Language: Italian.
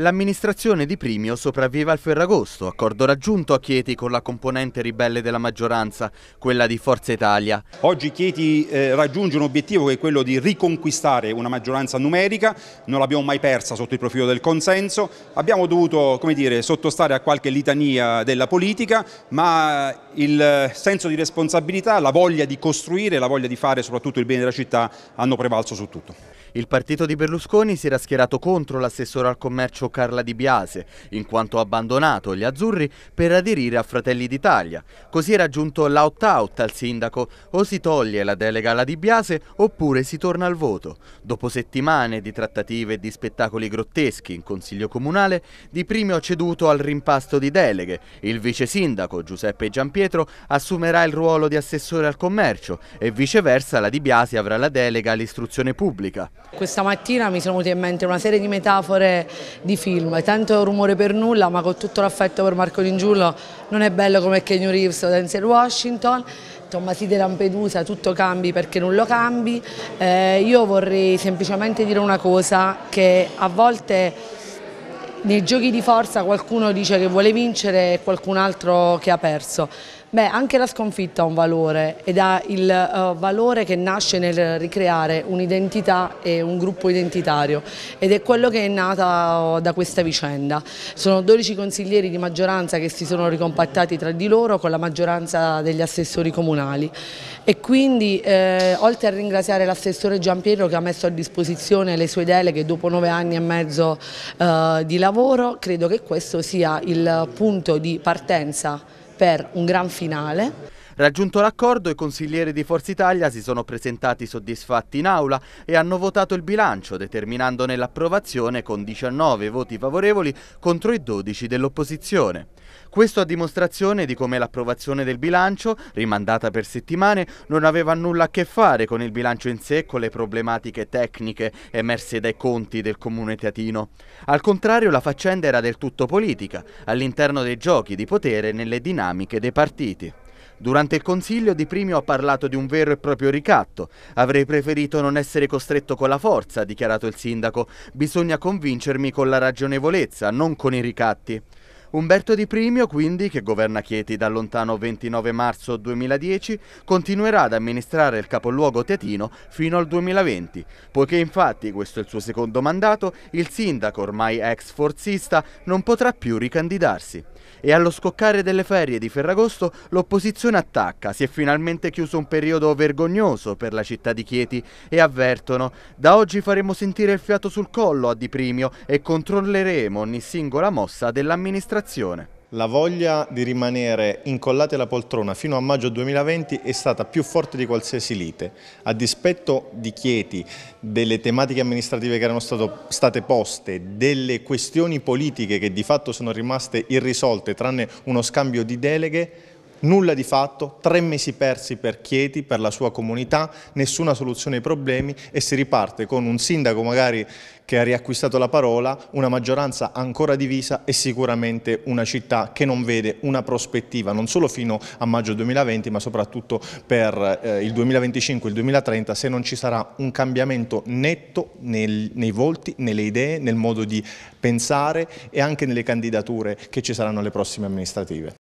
L'amministrazione di Primio sopravvive al Ferragosto, accordo raggiunto a Chieti con la componente ribelle della maggioranza, quella di Forza Italia. Oggi Chieti eh, raggiunge un obiettivo che è quello di riconquistare una maggioranza numerica, non l'abbiamo mai persa sotto il profilo del consenso, abbiamo dovuto dire, sottostare a qualche litania della politica, ma il senso di responsabilità, la voglia di costruire, la voglia di fare soprattutto il bene della città hanno prevalso su tutto. Il partito di Berlusconi si era schierato contro l'assessore al commercio Carla Di Biase, in quanto ha abbandonato gli azzurri per aderire a Fratelli d'Italia. Così era giunto l'out-out al sindaco, o si toglie la delega alla Di Biase oppure si torna al voto. Dopo settimane di trattative e di spettacoli grotteschi in Consiglio Comunale, Di Primio ha ceduto al rimpasto di deleghe. Il vice sindaco Giuseppe Giampietro assumerà il ruolo di assessore al commercio e viceversa la Di Biase avrà la delega all'istruzione pubblica. Questa mattina mi sono venute in mente una serie di metafore di film, tanto rumore per nulla, ma con tutto l'affetto per Marco D'Ingiullo non è bello come Kenny Reeves o Denzel Washington, Tommasi di Lampedusa, tutto cambi perché non lo cambi. Eh, io vorrei semplicemente dire una cosa che a volte nei giochi di forza qualcuno dice che vuole vincere e qualcun altro che ha perso. Beh, anche la sconfitta ha un valore ed ha il uh, valore che nasce nel ricreare un'identità e un gruppo identitario ed è quello che è nata oh, da questa vicenda. Sono 12 consiglieri di maggioranza che si sono ricompattati tra di loro con la maggioranza degli assessori comunali e quindi eh, oltre a ringraziare l'assessore Giampiero che ha messo a disposizione le sue deleghe dopo nove anni e mezzo uh, di lavoro lavoro credo che questo sia il punto di partenza per un gran finale. Raggiunto l'accordo, i consiglieri di Forza Italia si sono presentati soddisfatti in aula e hanno votato il bilancio, determinandone l'approvazione con 19 voti favorevoli contro i 12 dell'opposizione. Questo a dimostrazione di come l'approvazione del bilancio, rimandata per settimane, non aveva nulla a che fare con il bilancio in sé e con le problematiche tecniche emerse dai conti del comune teatino. Al contrario, la faccenda era del tutto politica, all'interno dei giochi di potere nelle dinamiche dei partiti. Durante il consiglio Di Primio ha parlato di un vero e proprio ricatto. Avrei preferito non essere costretto con la forza, ha dichiarato il sindaco. Bisogna convincermi con la ragionevolezza, non con i ricatti. Umberto Di Primio, quindi, che governa Chieti dal lontano 29 marzo 2010, continuerà ad amministrare il capoluogo teatino fino al 2020, poiché infatti, questo è il suo secondo mandato, il sindaco, ormai ex forzista, non potrà più ricandidarsi. E allo scoccare delle ferie di Ferragosto l'opposizione attacca, si è finalmente chiuso un periodo vergognoso per la città di Chieti e avvertono, da oggi faremo sentire il fiato sul collo a Di Primio e controlleremo ogni singola mossa dell'amministrazione dell'amministrazione. La voglia di rimanere incollati alla poltrona fino a maggio 2020 è stata più forte di qualsiasi lite. A dispetto di Chieti, delle tematiche amministrative che erano stato, state poste, delle questioni politiche che di fatto sono rimaste irrisolte tranne uno scambio di deleghe, Nulla di fatto, tre mesi persi per Chieti, per la sua comunità, nessuna soluzione ai problemi e si riparte con un sindaco magari che ha riacquistato la parola, una maggioranza ancora divisa e sicuramente una città che non vede una prospettiva non solo fino a maggio 2020 ma soprattutto per eh, il 2025 e il 2030 se non ci sarà un cambiamento netto nel, nei volti, nelle idee, nel modo di pensare e anche nelle candidature che ci saranno alle prossime amministrative.